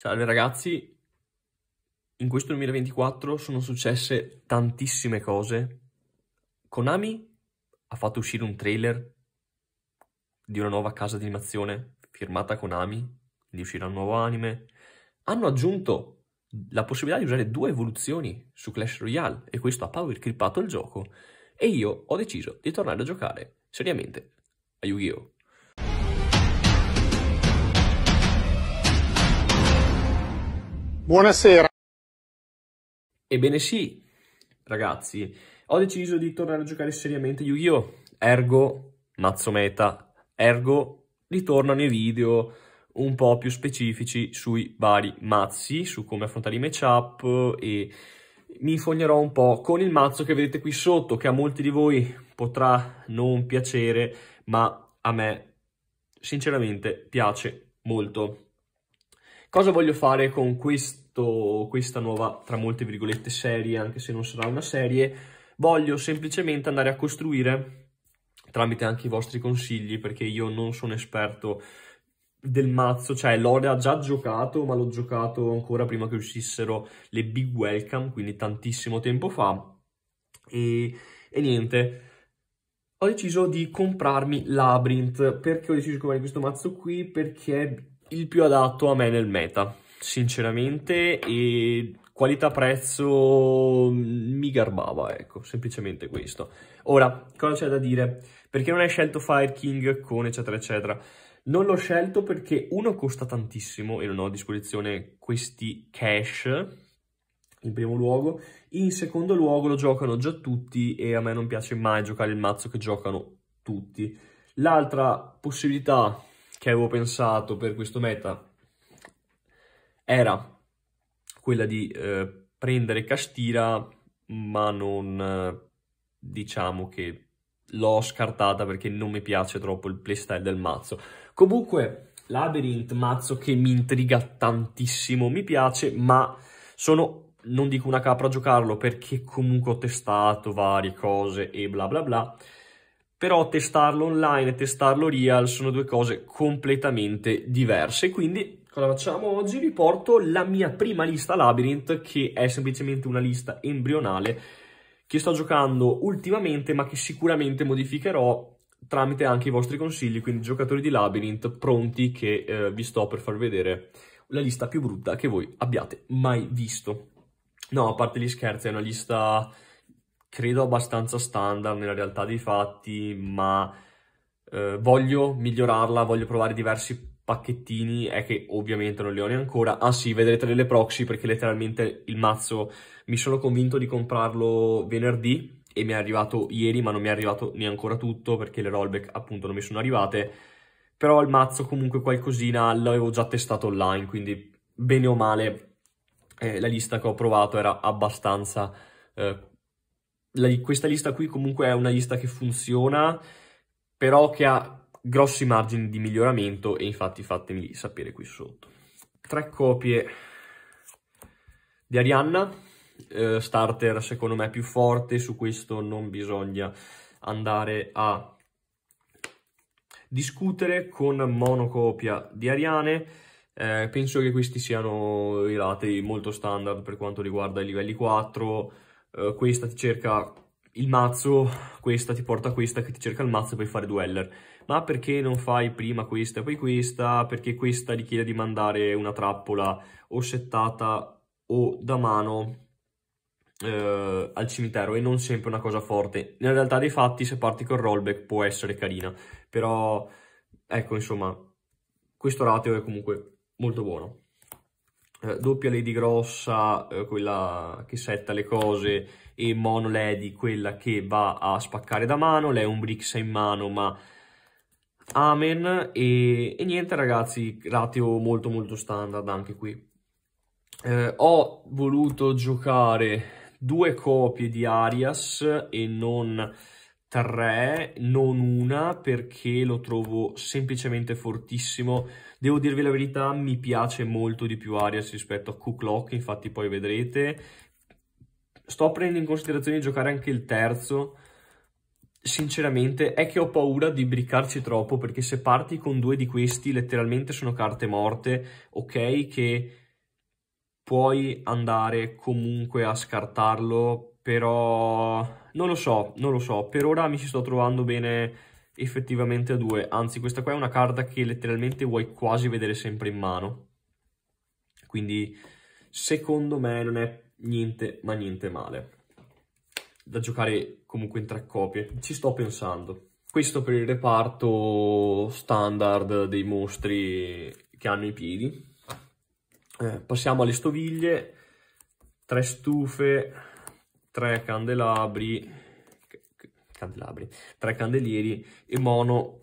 Salve cioè, ragazzi, in questo 2024 sono successe tantissime cose. Konami ha fatto uscire un trailer di una nuova casa di animazione firmata Konami, di uscire un nuovo anime. Hanno aggiunto la possibilità di usare due evoluzioni su Clash Royale e questo ha power crippato il gioco e io ho deciso di tornare a giocare seriamente a Yu-Gi-Oh! Buonasera. Ebbene sì, ragazzi, ho deciso di tornare a giocare seriamente Yu-Gi-Oh! Ergo, mazzo meta, ergo, ritornano i video un po' più specifici sui vari mazzi, su come affrontare i matchup e mi infognerò un po' con il mazzo che vedete qui sotto, che a molti di voi potrà non piacere, ma a me sinceramente piace molto. Cosa voglio fare con questo, questa nuova, tra molte virgolette, serie, anche se non sarà una serie? Voglio semplicemente andare a costruire, tramite anche i vostri consigli, perché io non sono esperto del mazzo, cioè l'Ore ha già giocato, ma l'ho giocato ancora prima che uscissero le Big Welcome, quindi tantissimo tempo fa. E, e niente, ho deciso di comprarmi Labyrinth. Perché ho deciso di comprare questo mazzo qui? Perché il più adatto a me nel meta, sinceramente, e qualità-prezzo mm, mi garbava, ecco, semplicemente questo. Ora, cosa c'è da dire? Perché non hai scelto Fire King con eccetera eccetera? Non l'ho scelto perché uno costa tantissimo e non ho a disposizione questi cash, in primo luogo. In secondo luogo lo giocano già tutti e a me non piace mai giocare il mazzo che giocano tutti. L'altra possibilità che avevo pensato per questo meta era quella di eh, prendere Castira, ma non eh, diciamo che l'ho scartata perché non mi piace troppo il playstyle del mazzo. Comunque, Labyrinth, mazzo che mi intriga tantissimo, mi piace, ma sono, non dico una capra a giocarlo perché comunque ho testato varie cose e bla bla bla, però testarlo online e testarlo real sono due cose completamente diverse. Quindi cosa facciamo oggi? Vi porto la mia prima lista Labyrinth che è semplicemente una lista embrionale che sto giocando ultimamente ma che sicuramente modificherò tramite anche i vostri consigli, quindi giocatori di Labyrinth pronti che eh, vi sto per far vedere la lista più brutta che voi abbiate mai visto. No, a parte gli scherzi, è una lista credo abbastanza standard nella realtà dei fatti, ma eh, voglio migliorarla, voglio provare diversi pacchettini, è che ovviamente non li ho neanche Ah sì, vedrete delle proxy perché letteralmente il mazzo mi sono convinto di comprarlo venerdì e mi è arrivato ieri, ma non mi è arrivato neanche tutto perché le rollback appunto non mi sono arrivate. Però il mazzo comunque qualcosina l'avevo già testato online, quindi bene o male eh, la lista che ho provato era abbastanza eh, la, questa lista qui comunque è una lista che funziona, però che ha grossi margini di miglioramento e infatti fatemi sapere qui sotto. Tre copie di Arianna, eh, starter secondo me più forte, su questo non bisogna andare a discutere con monocopia di Ariane. Eh, penso che questi siano i ratei molto standard per quanto riguarda i livelli 4, eh, questa ti cerca il mazzo, questa ti porta questa che ti cerca il mazzo e puoi fare dueller. Ma perché non fai prima questa e poi questa? Perché questa richiede di mandare una trappola o settata o da mano eh, al cimitero e non sempre una cosa forte. Nella realtà dei fatti se parti col rollback può essere carina, però ecco insomma questo ratio è comunque molto buono. Eh, doppia lady grossa, eh, quella che setta le cose, e mono lady, quella che va a spaccare da mano, lei è un Brix in mano, ma amen, e, e niente ragazzi, ratio molto molto standard anche qui. Eh, ho voluto giocare due copie di Arias e non 3, non una, perché lo trovo semplicemente fortissimo. Devo dirvi la verità, mi piace molto di più Arias rispetto a Kuklock, infatti poi vedrete. Sto prendendo in considerazione di giocare anche il terzo. Sinceramente è che ho paura di bricarci troppo, perché se parti con due di questi, letteralmente sono carte morte, ok, che puoi andare comunque a scartarlo però non lo so, non lo so, per ora mi ci sto trovando bene effettivamente a due, anzi questa qua è una carta che letteralmente vuoi quasi vedere sempre in mano, quindi secondo me non è niente ma niente male, da giocare comunque in tre copie, ci sto pensando. Questo per il reparto standard dei mostri che hanno i piedi. Eh, passiamo alle stoviglie, tre stufe, tre candelabri, candelabri, tre candelieri e mono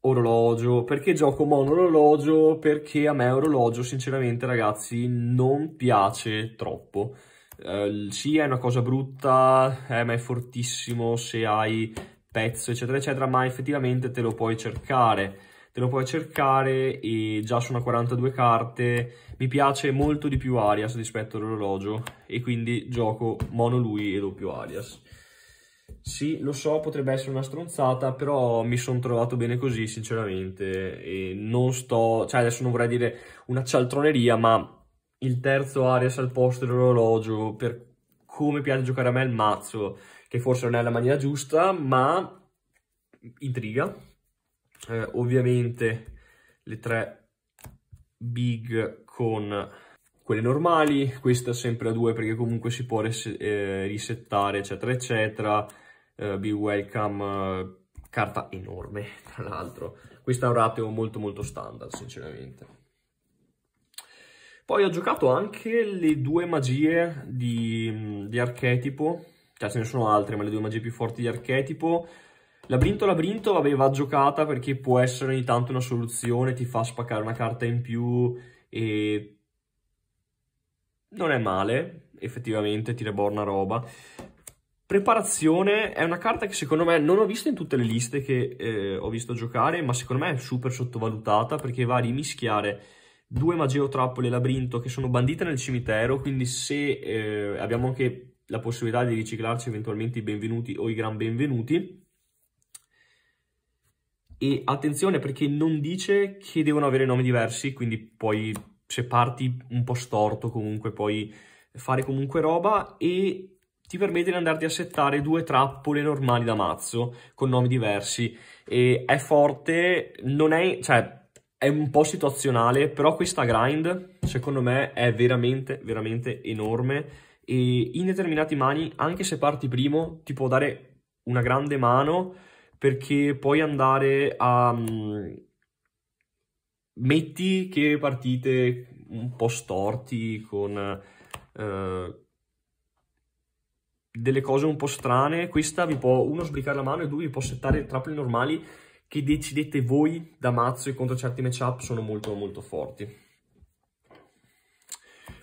orologio. Perché gioco mono orologio? Perché a me orologio sinceramente ragazzi non piace troppo. Uh, eh, sì, è una cosa brutta, eh, ma è fortissimo se hai pezzo, eccetera, eccetera, ma effettivamente te lo puoi cercare te lo puoi cercare e già sono 42 carte, mi piace molto di più Arias rispetto all'orologio e quindi gioco mono lui e doppio Arias. Sì, lo so, potrebbe essere una stronzata, però mi sono trovato bene così, sinceramente, e non sto, cioè adesso non vorrei dire una cialtroneria, ma il terzo Arias al posto dell'orologio, per come piace giocare a me il mazzo, che forse non è la maniera giusta, ma intriga, eh, ovviamente le tre big con quelle normali, questa sempre a due perché comunque si può eh, risettare eccetera eccetera, eh, be welcome, eh, carta enorme tra l'altro, questa è un rateo molto molto standard sinceramente. Poi ho giocato anche le due magie di, di archetipo, cioè ce ne sono altre ma le due magie più forti di archetipo, Labrinto Labrinto aveva giocata perché può essere ogni tanto una soluzione, ti fa spaccare una carta in più e... Non è male, effettivamente, ti reborna roba. Preparazione è una carta che secondo me non ho visto in tutte le liste che eh, ho visto giocare, ma secondo me è super sottovalutata perché va a rimischiare due Mageo Trappole e Labrinto che sono bandite nel cimitero, quindi se eh, abbiamo anche la possibilità di riciclarci eventualmente i benvenuti o i gran benvenuti, e attenzione perché non dice che devono avere nomi diversi, quindi poi se parti un po' storto comunque puoi fare comunque roba e ti permette di andarti a settare due trappole normali da mazzo con nomi diversi. E è forte, non è, cioè, è un po' situazionale, però questa grind secondo me è veramente, veramente enorme e in determinati mani, anche se parti primo, ti può dare una grande mano perché puoi andare a... Mm, metti che partite un po' storti con... Eh, delle cose un po' strane, questa vi può uno sbricare la mano e due vi può settare trappole normali che decidete voi da mazzo e contro certi matchup sono molto molto forti.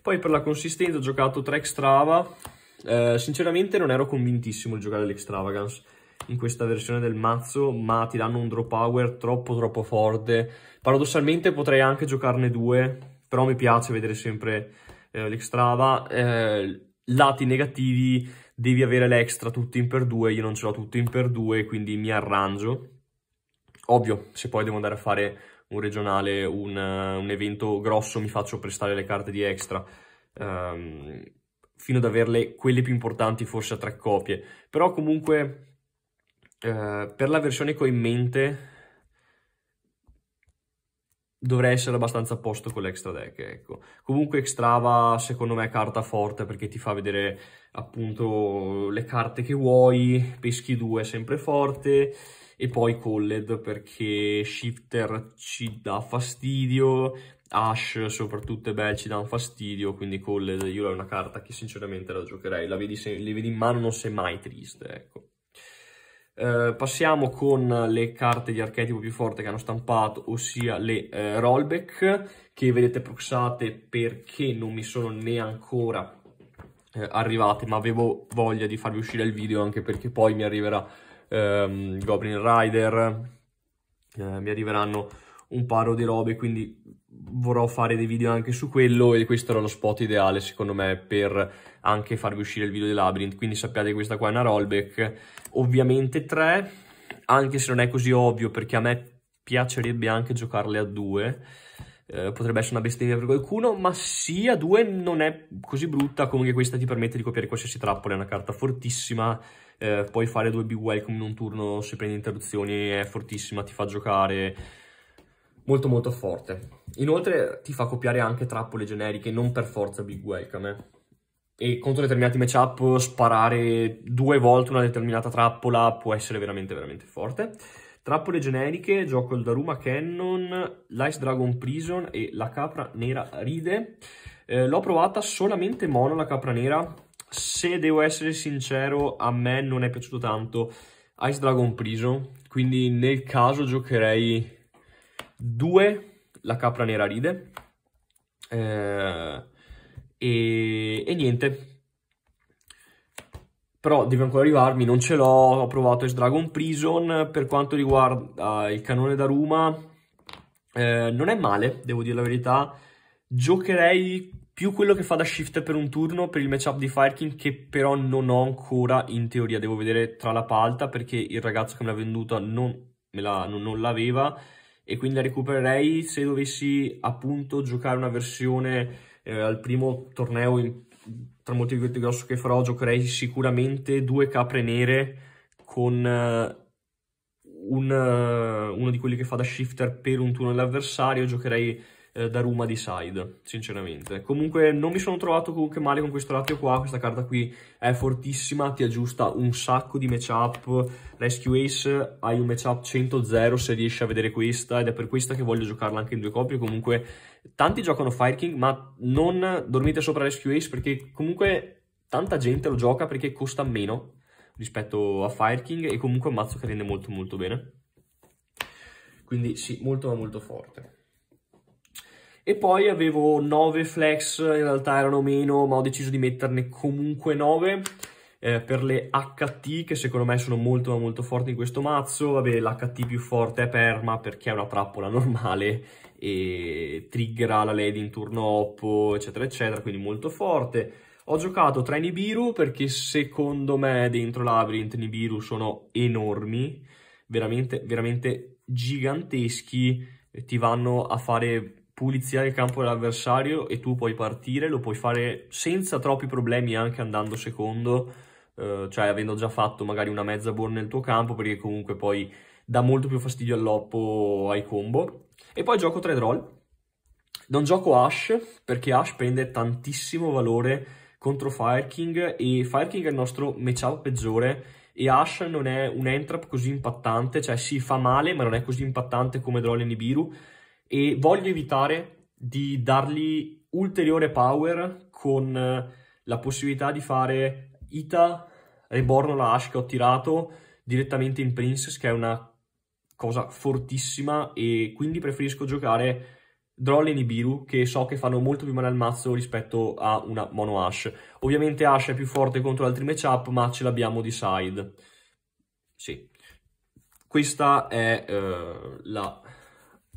Poi per la consistenza ho giocato 3 Extrava, eh, sinceramente non ero convintissimo di giocare all'Extravagance, in questa versione del mazzo, ma ti danno un draw power troppo troppo forte. Paradossalmente potrei anche giocarne due, però mi piace vedere sempre eh, l'extrava. Eh, lati negativi, devi avere l'extra tutti in per due, io non ce l'ho tutti in per due, quindi mi arrangio. Ovvio, se poi devo andare a fare un regionale, un, un evento grosso, mi faccio prestare le carte di extra. Um, fino ad averle quelle più importanti forse a tre copie però comunque eh, per la versione che ho in mente dovrei essere abbastanza a posto con l'extra deck, ecco. Comunque Extrava secondo me è carta forte perché ti fa vedere appunto le carte che vuoi, peschi due sempre forte e poi Colled perché Shifter ci dà fastidio, Ash soprattutto e Bell ci dà un fastidio, quindi Colled io è una carta che sinceramente la giocherei, la vedi, se, vedi in mano non sei mai triste, ecco. Eh, passiamo con le carte di archetipo più forte che hanno stampato, ossia le eh, rollback, che vedete proxate perché non mi sono né ancora eh, arrivate, ma avevo voglia di farvi uscire il video anche perché poi mi arriverà ehm, Goblin Rider, eh, mi arriveranno un paro di robe, quindi vorrò fare dei video anche su quello e questo era lo spot ideale secondo me per anche farvi uscire il video di Labyrinth quindi sappiate che questa qua è una rollback ovviamente 3 anche se non è così ovvio perché a me piacerebbe anche giocarle a 2 eh, potrebbe essere una bestemmia per qualcuno ma sì a 2 non è così brutta comunque questa ti permette di copiare qualsiasi trappola è una carta fortissima eh, puoi fare due big welcome in un turno se prendi interruzioni è fortissima ti fa giocare molto molto forte. Inoltre ti fa copiare anche trappole generiche, non per forza big welcome. Eh. E contro determinati matchup sparare due volte una determinata trappola può essere veramente veramente forte. Trappole generiche, gioco il Daruma Cannon, l'Ice Dragon Prison e la Capra Nera Ride. Eh, L'ho provata solamente mono la Capra Nera. Se devo essere sincero, a me non è piaciuto tanto Ice Dragon Prison. Quindi nel caso giocherei 2 la capra nera ride eh, e, e, niente però deve ancora arrivarmi, non ce l'ho, ho provato Ex Dragon Prison, per quanto riguarda il canone da Ruma eh, non è male, devo dire la verità, giocherei più quello che fa da shift per un turno per il matchup di Fireking che però non ho ancora in teoria, devo vedere tra la palta perché il ragazzo che me l'ha venduta non, me la, non l'aveva e quindi la recupererei se dovessi appunto giocare una versione eh, al primo torneo in, tra molti virgolette grosso che farò giocherei sicuramente due capre nere con uh, un, uh, uno di quelli che fa da shifter per un turno dell'avversario giocherei eh, da Ruma di side, sinceramente. Comunque non mi sono trovato comunque male con questo ratio qua, questa carta qui è fortissima, ti aggiusta un sacco di matchup. Rescue Ace hai un matchup 100-0 se riesci a vedere questa ed è per questa che voglio giocarla anche in due coppie. Comunque tanti giocano Fire King, ma non dormite sopra Rescue Ace perché comunque tanta gente lo gioca perché costa meno rispetto a Fire King e comunque è un mazzo che rende molto molto bene. Quindi sì, molto molto forte e poi avevo 9 flex, in realtà erano meno, ma ho deciso di metterne comunque 9 eh, per le HT, che secondo me sono molto molto forti in questo mazzo. Vabbè, l'HT più forte è Perma, perché è una trappola normale e triggera la Lady in turno oppo, eccetera, eccetera, quindi molto forte. Ho giocato tra i Nibiru perché secondo me dentro Labyrinth Nibiru sono enormi, veramente, veramente giganteschi, ti vanno a fare pulizia il campo dell'avversario e tu puoi partire, lo puoi fare senza troppi problemi anche andando secondo, eh, cioè avendo già fatto magari una mezza board nel tuo campo perché comunque poi dà molto più fastidio all'oppo ai combo. E poi gioco 3 draw. Non gioco Ash perché Ash prende tantissimo valore contro Fire King e Fire King è il nostro matchup peggiore e Ash non è un entrap così impattante, cioè si sì, fa male ma non è così impattante come Droll e Nibiru e voglio evitare di dargli ulteriore power con eh, la possibilità di fare Ita, Reborn la Ash che ho tirato direttamente in Princess che è una cosa fortissima e quindi preferisco giocare Droll e Nibiru che so che fanno molto più male al mazzo rispetto a una mono Ash. Ovviamente Ash è più forte contro altri matchup ma ce l'abbiamo di side. Sì. Questa è eh, la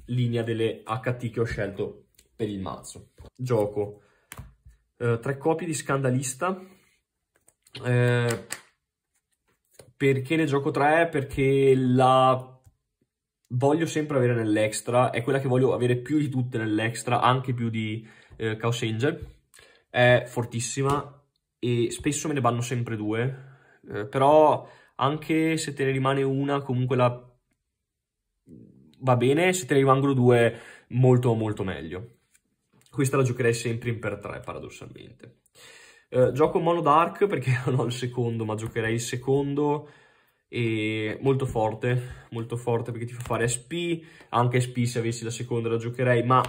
linea delle HT che ho scelto per il mazzo. Gioco eh, tre copie di Scandalista. Eh, perché ne gioco tre? Perché la voglio sempre avere nell'extra, è quella che voglio avere più di tutte nell'extra, anche più di eh, Chaos Angel. È fortissima e spesso me ne vanno sempre due, eh, però anche se te ne rimane una, comunque la va bene, se te ne rimangono due molto molto meglio. Questa la giocherei sempre in per 3 paradossalmente. Eh, gioco mono dark perché non ho il secondo, ma giocherei il secondo e molto forte, molto forte perché ti fa fare SP, anche SP se avessi la seconda la giocherei, ma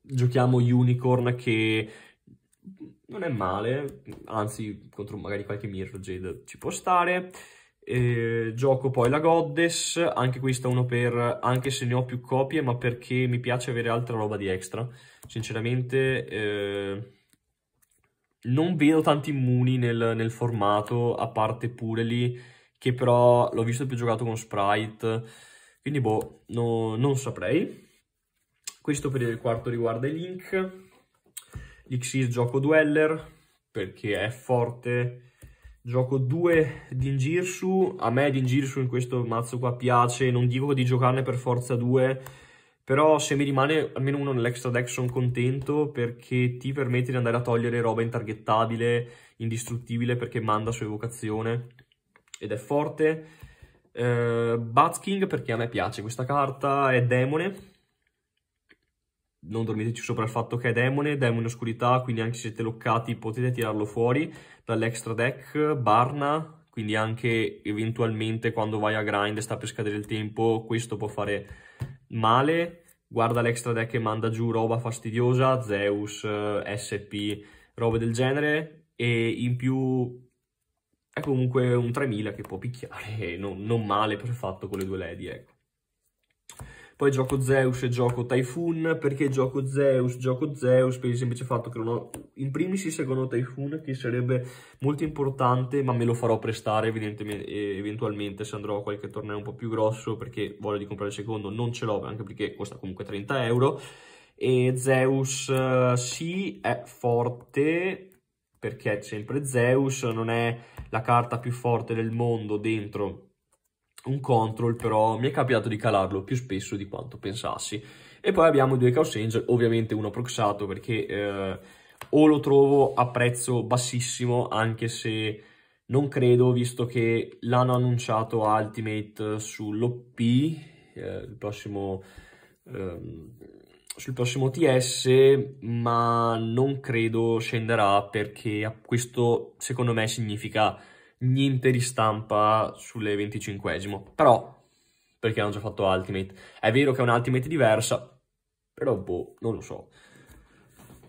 giochiamo Unicorn che non è male, anzi contro magari qualche Mirror Jade ci può stare. Eh, gioco poi la Goddess, anche questa uno per, anche se ne ho più copie, ma perché mi piace avere altra roba di extra. Sinceramente eh, non vedo tanti immuni nel, nel formato, a parte pure lì, che però l'ho visto più giocato con Sprite, quindi boh, no, non saprei. Questo per il quarto riguarda i Link. L'Xis gioco Dweller, perché è forte Gioco due Dingirsu, a me Dingirsu in questo mazzo qua piace, non dico di giocarne per forza due, però se mi rimane almeno uno nell'extra deck sono contento perché ti permette di andare a togliere roba intargettabile, indistruttibile perché manda su evocazione ed è forte. Uh, eh, Bats perché a me piace questa carta, è demone, non dormiteci sopra il fatto che è demone, demone oscurità, quindi anche se siete loccati potete tirarlo fuori dall'extra deck, barna, quindi anche eventualmente quando vai a grind e sta per scadere il tempo, questo può fare male. Guarda l'extra deck e manda giù roba fastidiosa, Zeus, eh, SP, robe del genere, e in più è comunque un 3000 che può picchiare, non, non male per fatto con le due ledi, ecco poi gioco Zeus e gioco Typhoon, perché gioco Zeus, gioco Zeus per il semplice fatto che non ho, in primis il secondo Typhoon che sarebbe molto importante ma me lo farò prestare evidentemente, eventualmente se andrò a qualche torneo un po' più grosso perché voglio di comprare il secondo, non ce l'ho anche perché costa comunque 30 euro e Zeus uh, sì è forte perché è sempre Zeus, non è la carta più forte del mondo dentro un control, però mi è capitato di calarlo più spesso di quanto pensassi. E poi abbiamo due Chaos Angel, ovviamente uno proxato perché eh, o lo trovo a prezzo bassissimo, anche se non credo, visto che l'hanno annunciato a Ultimate sull'OP, eh, il prossimo... Eh, sul prossimo TS, ma non credo scenderà perché questo secondo me significa niente di stampa sulle 25esimo, però perché hanno già fatto Ultimate. È vero che è un Ultimate diversa, però boh, non lo so.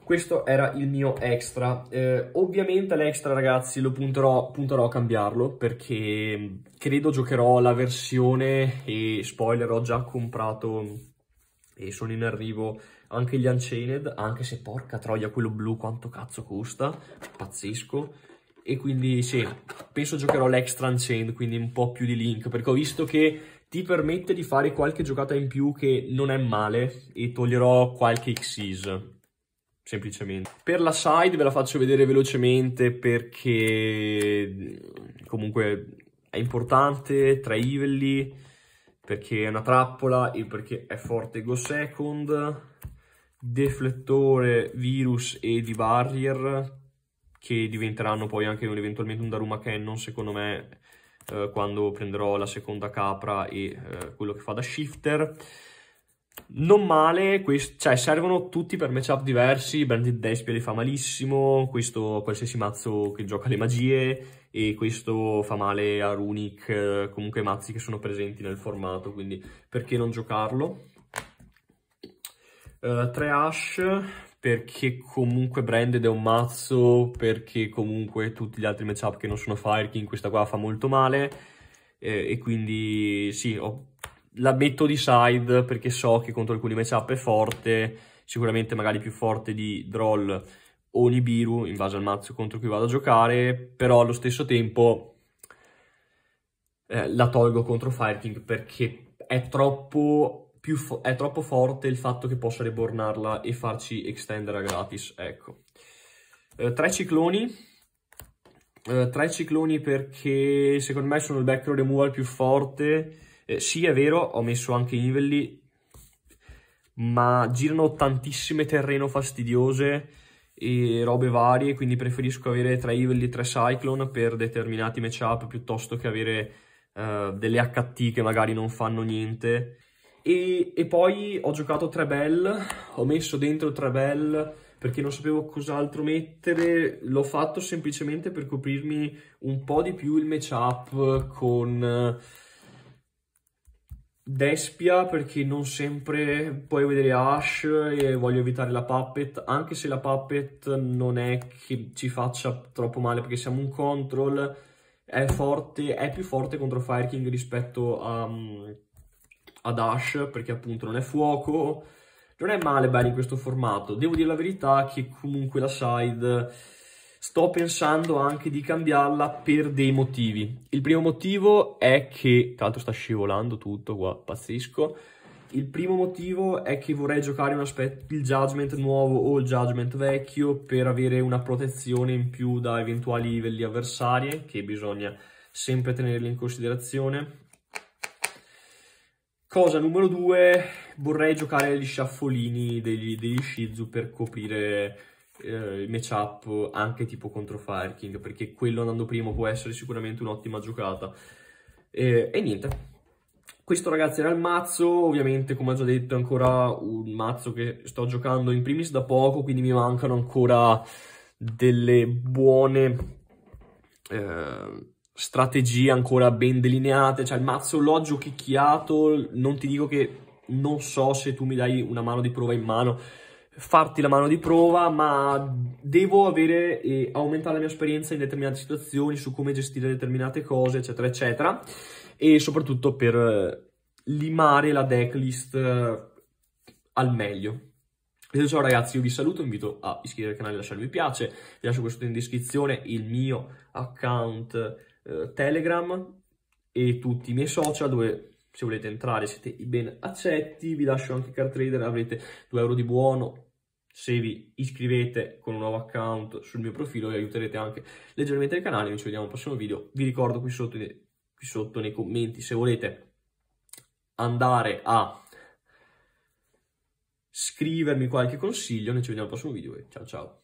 Questo era il mio extra. Eh, ovviamente l'extra, ragazzi, lo punterò, punterò, a cambiarlo perché mm, credo giocherò la versione e spoiler, ho già comprato e sono in arrivo anche gli Unchained, anche se porca troia quello blu quanto cazzo costa, pazzesco e quindi sì, penso giocherò l'extra unchained, quindi un po' più di Link, perché ho visto che ti permette di fare qualche giocata in più che non è male e toglierò qualche Xyz, semplicemente. Per la side ve la faccio vedere velocemente perché comunque è importante, tra i perché è una trappola e perché è forte Go Second, Deflettore, Virus e di Barrier che diventeranno poi anche eventualmente un Daruma Cannon, secondo me, eh, quando prenderò la seconda capra e eh, quello che fa da shifter. Non male, questo, cioè servono tutti per matchup diversi, Branded Despia li fa malissimo, questo qualsiasi mazzo che gioca le magie e questo fa male a Runic, eh, comunque mazzi che sono presenti nel formato, quindi perché non giocarlo? Uh, eh, 3 Ash, perché comunque branded è un mazzo, perché comunque tutti gli altri matchup che non sono Fire King, questa qua fa molto male, eh, e quindi sì, ho, la metto di side perché so che contro alcuni matchup è forte, sicuramente magari più forte di Droll o Nibiru, in base al mazzo contro cui vado a giocare, però allo stesso tempo eh, la tolgo contro Fire King perché è troppo fo- è troppo forte il fatto che possa rebornarla e farci extendere a gratis, ecco. Eh, tre cicloni. Eh, tre cicloni perché secondo me sono il back removal più forte. Eh, sì, è vero, ho messo anche i livelli, ma girano tantissime terreno fastidiose e robe varie, quindi preferisco avere tre Evil e tre Cyclone per determinati matchup piuttosto che avere uh, delle HT che magari non fanno niente. E, e poi ho giocato tre bell, ho messo dentro tre bell perché non sapevo cos'altro mettere, l'ho fatto semplicemente per coprirmi un po' di più il matchup con... Eh, Despia perché non sempre puoi vedere Ash e voglio evitare la Puppet, anche se la Puppet non è che ci faccia troppo male perché siamo un control, è forte, è più forte contro Fire King rispetto a, mm, ad Ash perché appunto non è fuoco, non è male bene in questo formato. Devo dire la verità che comunque la side sto pensando anche di cambiarla per dei motivi. Il primo motivo è che, tra l'altro sta scivolando tutto qua, pazzesco. Il primo motivo è che vorrei giocare il judgment nuovo o il judgment vecchio per avere una protezione in più da eventuali livelli avversari che bisogna sempre tenerli in considerazione Cosa numero due, vorrei giocare gli sciaffolini degli, degli Shizu per coprire eh, il matchup anche tipo contro Fire King, perché quello andando primo può essere sicuramente un'ottima giocata. E, e niente, questo ragazzi era il mazzo, ovviamente come ho già detto è ancora un mazzo che sto giocando in primis da poco, quindi mi mancano ancora delle buone eh, strategie ancora ben delineate, cioè il mazzo l'ho giochicchiato, non ti dico che non so se tu mi dai una mano di prova in mano, farti la mano di prova, ma devo avere e aumentare la mia esperienza in determinate situazioni, su come gestire determinate cose, eccetera, eccetera, e soprattutto per eh, limare la decklist eh, al meglio. Detto ciò ragazzi, io vi saluto, invito a iscrivervi al canale, lasciare un mi piace, vi lascio questo in descrizione, il mio account eh, Telegram e tutti i miei social dove se volete entrare siete i ben accetti, vi lascio anche Card Trader, avrete 2 euro di buono se vi iscrivete con un nuovo account sul mio profilo e aiuterete anche leggermente il canale, noi ci vediamo al prossimo video, vi ricordo qui sotto, qui sotto nei commenti se volete andare a scrivermi qualche consiglio, noi ci vediamo al prossimo video e ciao ciao!